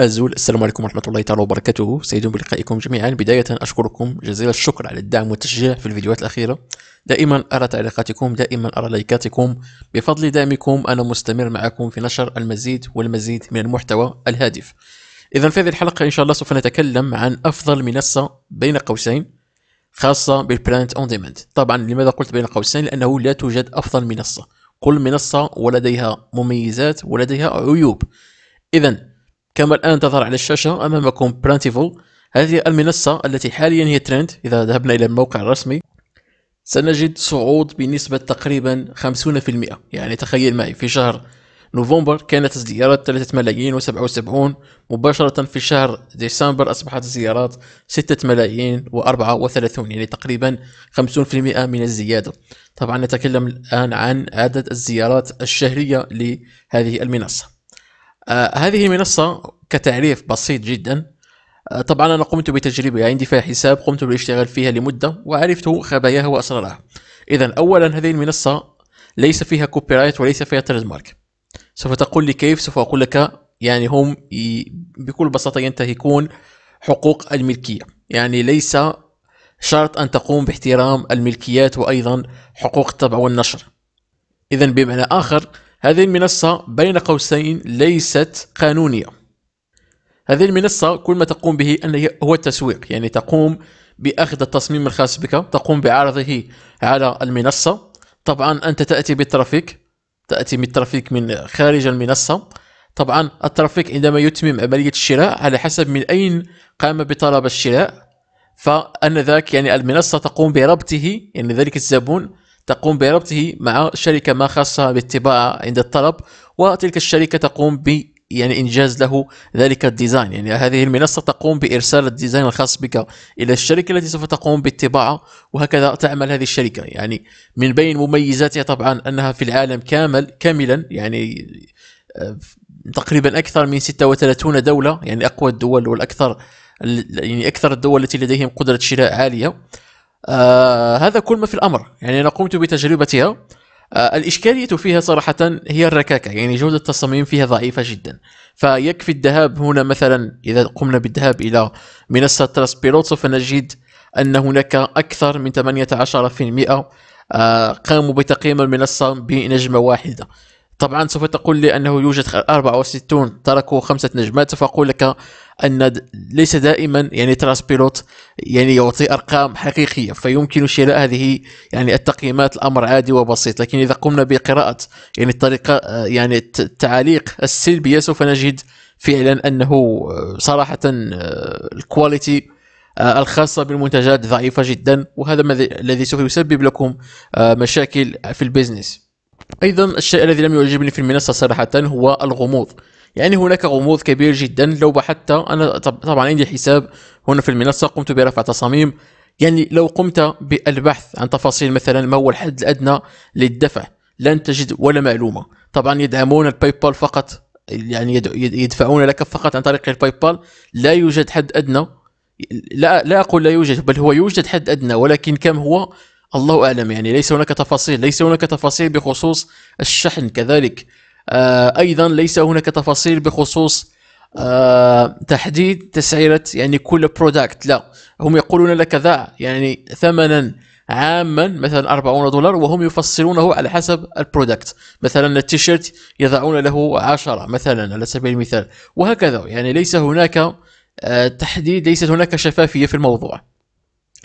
أزول السلام عليكم ورحمة الله تعالى وبركاته سعيد بلقائكم جميعا بداية أشكركم جزيل الشكر على الدعم والتشجيع في الفيديوهات الأخيرة دائما أرى تعليقاتكم دائما أرى لايكاتكم بفضل دعمكم أنا مستمر معكم في نشر المزيد والمزيد من المحتوى الهادف إذا في هذه الحلقة إن شاء الله سوف نتكلم عن أفضل منصة بين قوسين خاصة بالبلانت أون ديماند طبعا لماذا قلت بين قوسين لأنه لا توجد أفضل منصة كل منصة ولديها مميزات ولديها عيوب إذا كما الآن تظهر على الشاشة أمامكم برانتيفول هذه المنصة التي حاليا هي ترند إذا ذهبنا إلى الموقع الرسمي سنجد صعود بنسبة تقريبا 50% يعني تخيل معي في شهر نوفمبر كانت الزيارات 3 ملايين و77 مباشرة في شهر ديسمبر أصبحت الزيارات 6 ملايين و34 يعني تقريبا 50% من الزيادة طبعا نتكلم الآن عن عدد الزيارات الشهرية لهذه المنصة آه، هذه منصة كتعريف بسيط جدا آه، طبعا أنا قمت بتجربة عندي فيها حساب قمت بالاشتغال فيها لمدة وعرفت خباياها وأسرارها إذا أولا هذه المنصة ليس فيها كوبي رايت وليس فيها تريد مارك سوف تقول لي كيف سوف أقول لك يعني هم بكل بساطة ينتهكون حقوق الملكية يعني ليس شرط أن تقوم باحترام الملكيات وأيضا حقوق الطبع والنشر إذا بمعنى آخر هذه المنصة بين قوسين ليست قانونية هذه المنصة كل ما تقوم به أن هو التسويق يعني تقوم بأخذ التصميم الخاص بك تقوم بعرضه على المنصة طبعا أنت تأتي بالترافيك تأتي من الترافيك من خارج المنصة طبعا الترافيك عندما يتمم عملية الشراء على حسب من أين قام بطلب الشراء فأن ذاك يعني المنصة تقوم بربطه يعني ذلك الزبون تقوم بربطه مع شركة ما خاصة بالطباعة عند الطلب وتلك الشركة تقوم ب يعني انجاز له ذلك الديزاين يعني هذه المنصه تقوم بارسال الديزاين الخاص بك الى الشركه التي سوف تقوم بالطباعه وهكذا تعمل هذه الشركه يعني من بين مميزاتها طبعا انها في العالم كامل كاملا يعني آه، تقريبا اكثر من 36 دوله يعني اقوى الدول والاكثر يعني اكثر الدول التي لديهم قدره شراء عاليه آه هذا كل ما في الامر يعني انا قمت بتجربتها آه الاشكاليه فيها صراحه هي الركاكه يعني جوده التصاميم فيها ضعيفه جدا فيكفي الذهاب هنا مثلا اذا قمنا بالذهاب الى منصه تراس بيلوت سوف نجد ان هناك اكثر من 18% آه قاموا بتقييم المنصه بنجمه واحده طبعا سوف تقول لي انه يوجد 64 تركوا خمسه نجمات سوف اقول لك ان ليس دائما يعني تراس بيلوت يعني يعطي ارقام حقيقيه فيمكن شراء هذه يعني التقييمات الامر عادي وبسيط لكن اذا قمنا بقراءه يعني الطريقه آه، يعني التعاليق السلبيه سوف نجد فعلا انه آه، صراحه آه، الكواليتي الخاصه بالمنتجات ضعيفه جدا وهذا الذي سوف يسبب لكم مشاكل في البيزنس أيضا الشيء الذي لم يعجبني في المنصة صراحة هو الغموض يعني هناك غموض كبير جدا لو بحثت أنا طبعا عندي حساب هنا في المنصة قمت برفع تصاميم يعني لو قمت بالبحث عن تفاصيل مثلا ما هو الحد الأدنى للدفع لن تجد ولا معلومة طبعا يدعمون الباي بال فقط يعني يدفعون لك فقط عن طريق الباي بال لا يوجد حد أدنى لا لا أقول لا يوجد بل هو يوجد حد أدنى ولكن كم هو الله أعلم يعني ليس هناك تفاصيل ليس هناك تفاصيل بخصوص الشحن كذلك آه، أيضا ليس هناك تفاصيل بخصوص آه، تحديد تسعيرة يعني كل برودكت لا هم يقولون لك ذا يعني ثمنا عاما مثلا 40 دولار وهم يفصلونه على حسب البرودكت مثلا التيشيرت يضعون له 10 مثلا على سبيل المثال وهكذا يعني ليس هناك آه، تحديد ليست هناك شفافية في الموضوع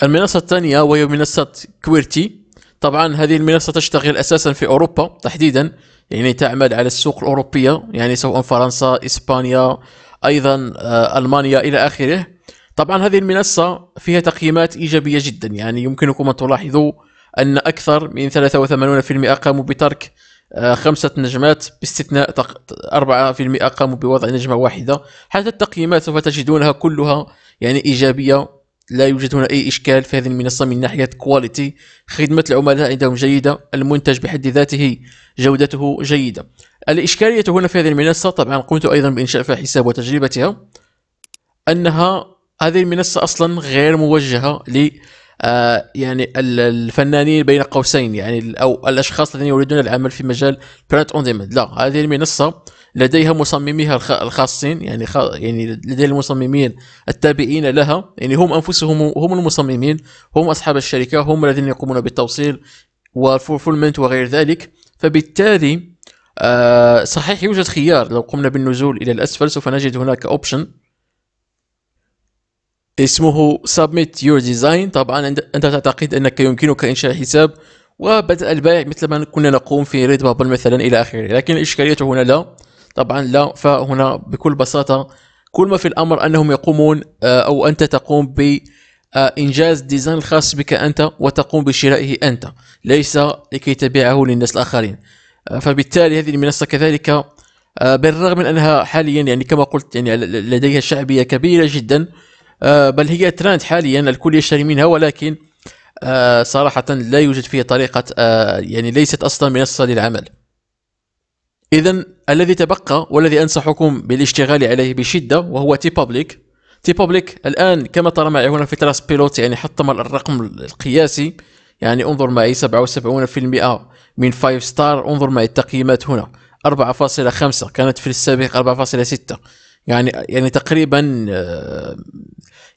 المنصة الثانية وهي منصة كويرتي طبعا هذه المنصة تشتغل أساسا في أوروبا تحديدا يعني تعمل على السوق الأوروبية يعني سواء فرنسا إسبانيا أيضا آه، ألمانيا إلى آخره طبعا هذه المنصة فيها تقييمات إيجابية جدا يعني يمكنكم أن تلاحظوا أن أكثر من 83% قاموا بترك آه، خمسة نجمات باستثناء 4% قاموا بوضع نجمة واحدة حتى التقييمات سوف تجدونها كلها يعني إيجابية لا يوجد هنا أي إشكال في هذه المنصة من ناحية كواليتي خدمة العملاء عندهم جيدة المنتج بحد ذاته جودته جيدة الإشكالية هنا في هذه المنصة طبعا قمت أيضا بإنشاء حساب وتجربتها أنها هذه المنصة أصلا غير موجهة ل آه، يعني الفنانين بين قوسين يعني او الاشخاص الذين يريدون العمل في مجال برنت اون ديماند لا هذه المنصه لديها مصمميها الخاصين يعني يعني لدي المصممين التابعين لها يعني هم انفسهم هم المصممين هم اصحاب الشركه هم الذين يقومون بالتوصيل والفولفولمنت وغير ذلك فبالتالي آه صحيح يوجد خيار لو قمنا بالنزول الى الاسفل سوف نجد هناك اوبشن اسمه سبميت يور ديزاين طبعا انت تعتقد انك يمكنك انشاء حساب وبدأ البائع مثل ما كنا نقوم في ريد بابل مثلا الى اخره لكن الاشكاليه هنا لا طبعا لا فهنا بكل بساطه كل ما في الامر انهم يقومون آه، او انت تقوم ب انجاز ديزاين الخاص بك انت وتقوم بشرائه انت ليس لكي تبيعه للناس الاخرين آه، فبالتالي هذه المنصه كذلك آه، بالرغم من انها حاليا يعني كما قلت يعني لديها شعبيه كبيره جدا بل هي ترند حاليا الكل يشتري منها ولكن صراحه لا يوجد فيها طريقه يعني ليست اصلا منصه للعمل إذا الذي تبقى والذي أنصحكم بالاشتغال عليه بشدة وهو تي بابليك تي بابليك الآن كما ترى معي هنا في تراس بيلوت يعني حطم الرقم القياسي يعني انظر معي 77% من 5 ستار انظر معي التقييمات هنا 4.5 كانت في السابق 4.6 يعني يعني تقريبا آه،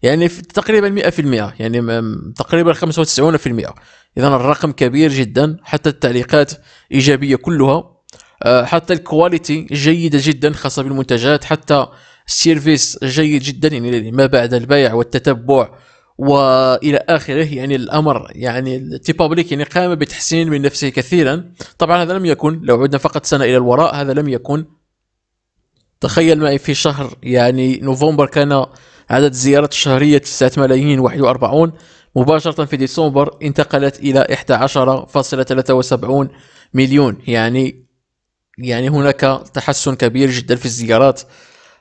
يعني تقريبا 100% يعني تقريبا 95% اذا الرقم كبير جدا حتى التعليقات ايجابيه كلها آه، حتى الكواليتي جيده جدا خاصه بالمنتجات حتى السيرفيس جيد جدا يعني ما بعد البيع والتتبع والى اخره يعني الامر يعني تي بابليك يعني قام بتحسين من نفسه كثيرا طبعا هذا لم يكن لو عدنا فقط سنه الى الوراء هذا لم يكن تخيل معي في شهر يعني نوفمبر كان عدد الزيارات الشهريه 9 ملايين 41 مباشره في ديسمبر انتقلت الى 11.73 مليون يعني يعني هناك تحسن كبير جدا في الزيارات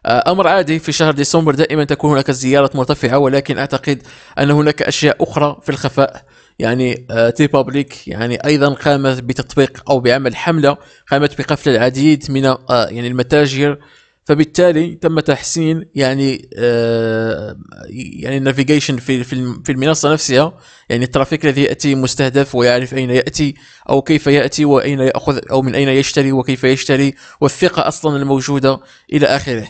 آه، امر عادي في شهر ديسمبر دائما تكون هناك زيارات مرتفعه ولكن اعتقد ان هناك اشياء اخرى في الخفاء يعني آه، تي بابليك يعني ايضا قامت بتطبيق او بعمل حمله قامت بقفل العديد من آه، يعني المتاجر فبالتالي تم تحسين يعني آه، يعني النافيجيشن في في المنصه نفسها يعني الترافيك الذي ياتي مستهدف ويعرف اين ياتي او كيف ياتي واين ياخذ او من اين يشتري وكيف يشتري والثقه اصلا الموجوده الى اخره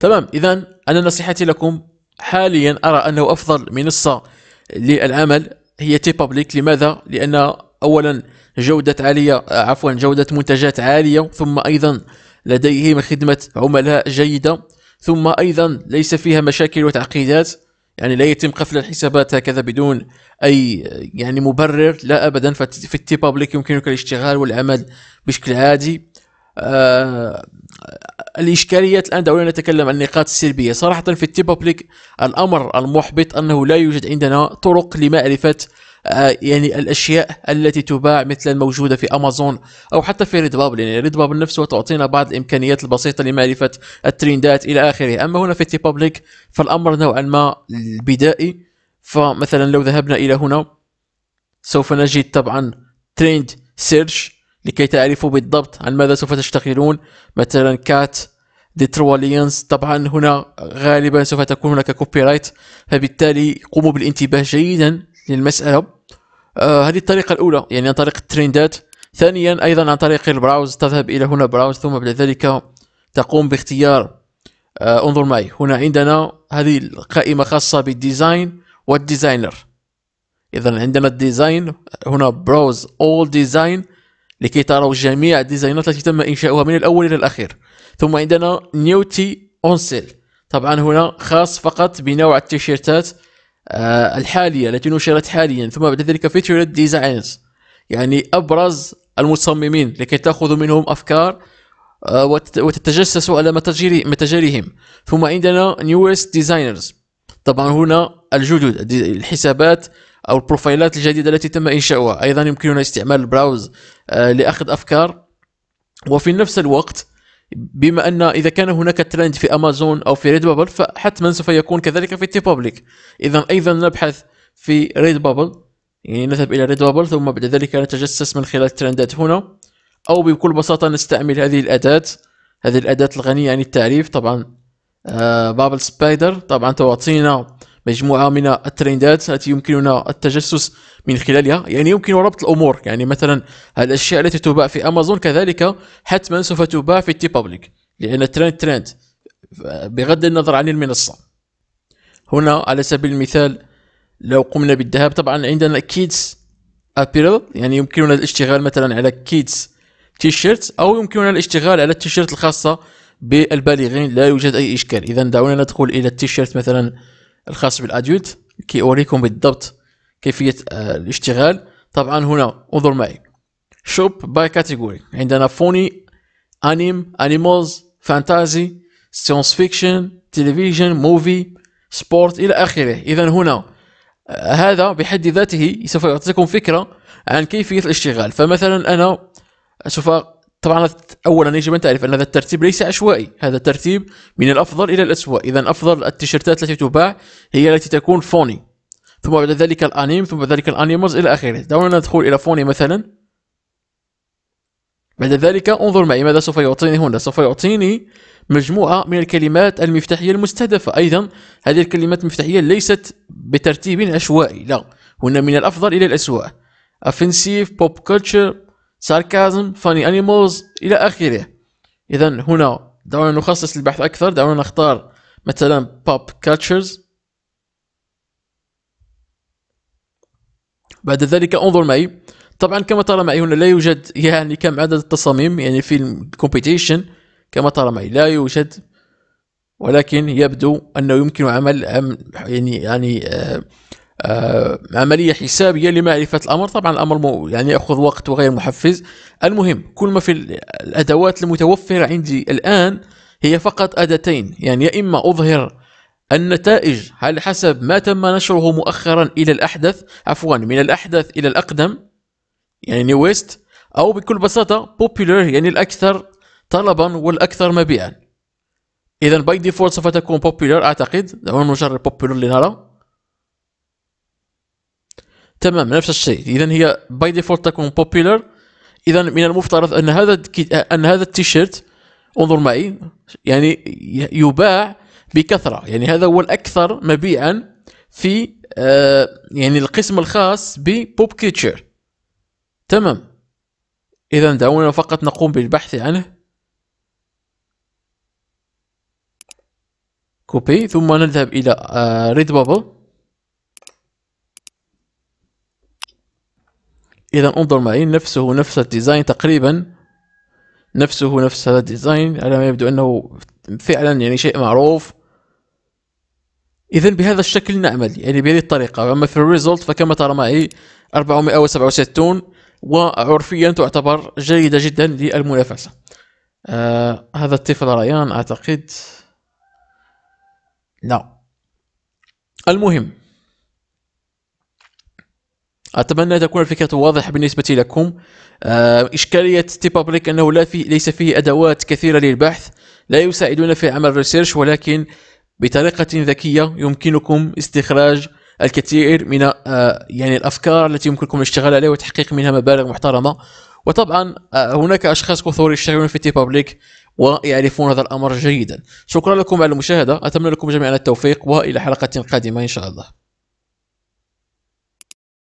تمام اذا انا نصيحتي لكم حاليا ارى انه افضل منصه للعمل هي تي بابليك لماذا لان اولا جوده عاليه عفوا جوده منتجات عاليه ثم ايضا لديهم خدمة عملاء جيدة ثم أيضا ليس فيها مشاكل وتعقيدات يعني لا يتم قفل الحسابات هكذا بدون أي يعني مبرر لا أبدا ففي التي بابليك يمكنك الاشتغال والعمل بشكل عادي آه الإشكاليات الآن دعونا نتكلم عن النقاط السلبية صراحة في التيبابليك الأمر المحبط أنه لا يوجد عندنا طرق لمعرفة آه يعني الاشياء التي تباع مثل الموجوده في امازون او حتى في ريد بابل يعني ريد بابل نفسه تعطينا بعض الامكانيات البسيطه لمعرفه الترندات الى اخره اما هنا في التيبابليك فالامر نوعا ما بدائي فمثلا لو ذهبنا الى هنا سوف نجد طبعا ترند سيرش لكي تعرفوا بالضبط عن ماذا سوف تشتغلون مثلا كات ديتروليانس طبعا هنا غالبا سوف تكون هناك كوبي رايت فبالتالي قوموا بالانتباه جيدا للمسألة آه هذه الطريقة الأولى يعني عن طريق الترندات ثانيا أيضا عن طريق البراوز تذهب إلى هنا براوز ثم بعد ذلك تقوم باختيار آه انظر معي هنا عندنا هذه القائمة خاصة بالديزاين والديزاينر إذا عندنا الديزاين هنا براوز اول ديزاين لكي تروا جميع الديزاينات التي تم إنشاؤها من الأول إلى الأخير ثم عندنا نيوتي اون سيل طبعا هنا خاص فقط بنوع التيشيرتات آه، الحالية التي نشرت حاليا ثم بعد ذلك فيتشرد ديزاينز يعني أبرز المصممين لكي تأخذوا منهم أفكار آه، وتتجسسوا على متاجرهم ثم عندنا نيوست ديزاينرز طبعا هنا الجدد الحسابات او البروفايلات الجديده التي تم انشاؤها ايضا يمكننا استعمال البراوز آه، لاخذ افكار وفي نفس الوقت بما ان اذا كان هناك ترند في امازون او في ريد بابل فحتما سوف يكون كذلك في تي بابليك اذا ايضا نبحث في ريد بابل يعني نذهب الى ريد بابل ثم بعد ذلك نتجسس من خلال الترندات هنا او بكل بساطه نستعمل هذه الاداه هذه الاداه الغنيه عن التعريف طبعا آه بابل سبايدر طبعا تعطينا مجموعه من الترندات التي يمكننا التجسس من خلالها يعني يمكن ربط الامور يعني مثلا الاشياء التي تباع في امازون كذلك حتما سوف تباع في تي بابليك لان الترند ترند بغض النظر عن المنصه هنا على سبيل المثال لو قمنا بالذهاب طبعا عندنا كيدز ابيرل يعني يمكننا الاشتغال مثلا على كيدز تي شيرت او يمكننا الاشتغال على التيشيرت الخاصه بالبالغين لا يوجد اي اشكال اذا دعونا ندخل الى التيشيرت مثلا الخاص كي اوريكم بالضبط كيفيه آه، الاشتغال طبعا هنا انظر معي شوب باي كاتيجوري عندنا فوني انيم انيمالز فانتازي ساينس فيكشن تلفزيون موفي سبورت الى اخره اذا هنا آه، هذا بحد ذاته سوف يعطيكم فكره عن كيفيه الاشتغال فمثلا انا سوف طبعا اولا يجب ان تعرف ان هذا الترتيب ليس عشوائي هذا الترتيب من الافضل الى الاسوء اذا افضل التيشيرتات التي تباع هي التي تكون فوني ثم بعد ذلك الانيم ثم بعد ذلك الانيمز الى اخره دعونا ندخل الى فوني مثلا بعد ذلك انظر معي ماذا سوف يعطيني هنا سوف يعطيني مجموعة من الكلمات المفتاحية المستهدفة أيضا هذه الكلمات المفتاحية ليست بترتيب عشوائي لا هنا من الأفضل إلى الأسوأ offensive pop culture ساركازم فاني انيمالز الى اخره اذا هنا دعونا نخصص البحث اكثر دعونا نختار مثلا بوب كاتشرز بعد ذلك انظر معي طبعا كما ترى معي هنا لا يوجد يعني كم عدد التصاميم يعني في الكومبيتيشن كما ترى معي لا يوجد ولكن يبدو انه يمكن عمل يعني يعني آه آه، عملية حسابية لمعرفة الأمر طبعا الأمر يعني يأخذ وقت وغير محفز المهم كل ما في الأدوات المتوفرة عندي الآن هي فقط أدتين يعني يا إما أظهر النتائج على حسب ما تم نشره مؤخرا إلى الأحدث عفوا من الأحدث إلى الأقدم يعني نيويست أو بكل بساطة popular يعني الأكثر طلبا والأكثر مبيعا إذا باي ديفولت سوف تكون popular أعتقد دعونا نجرب popular لنرى تمام نفس الشيء اذا هي باي ديفولت تكون بوبيلر اذا من المفترض ان هذا ان هذا التيشيرت انظر معي يعني يباع بكثره يعني هذا هو الاكثر مبيعا في آه يعني القسم الخاص ببوب كيتشر تمام اذا دعونا فقط نقوم بالبحث عنه كوبي ثم نذهب الى آه ريد بابل اذا انظر معي نفسه نفس الديزاين تقريبا نفسه نفس هذا الديزاين على ما يبدو انه فعلا يعني شيء معروف اذا بهذا الشكل نعمل يعني بهذه الطريقه اما في الريزولت فكما ترى معي 467 وعرفيا تعتبر جيده جدا للمنافسه آه هذا الطفل ريان اعتقد لا المهم اتمنى تكون الفكره واضحه بالنسبه لكم آه، اشكاليه تي بابليك انه لا في ليس فيه ادوات كثيره للبحث لا يساعدون في عمل ريسيرش ولكن بطريقه ذكيه يمكنكم استخراج الكثير من آه، يعني الافكار التي يمكنكم الاشتغال عليها وتحقيق منها مبالغ محترمه وطبعا آه، هناك اشخاص كثر يشتغلون في تي بابليك ويعرفون هذا الامر جيدا شكرا لكم على المشاهده اتمنى لكم جميعا التوفيق والى حلقه قادمه ان شاء الله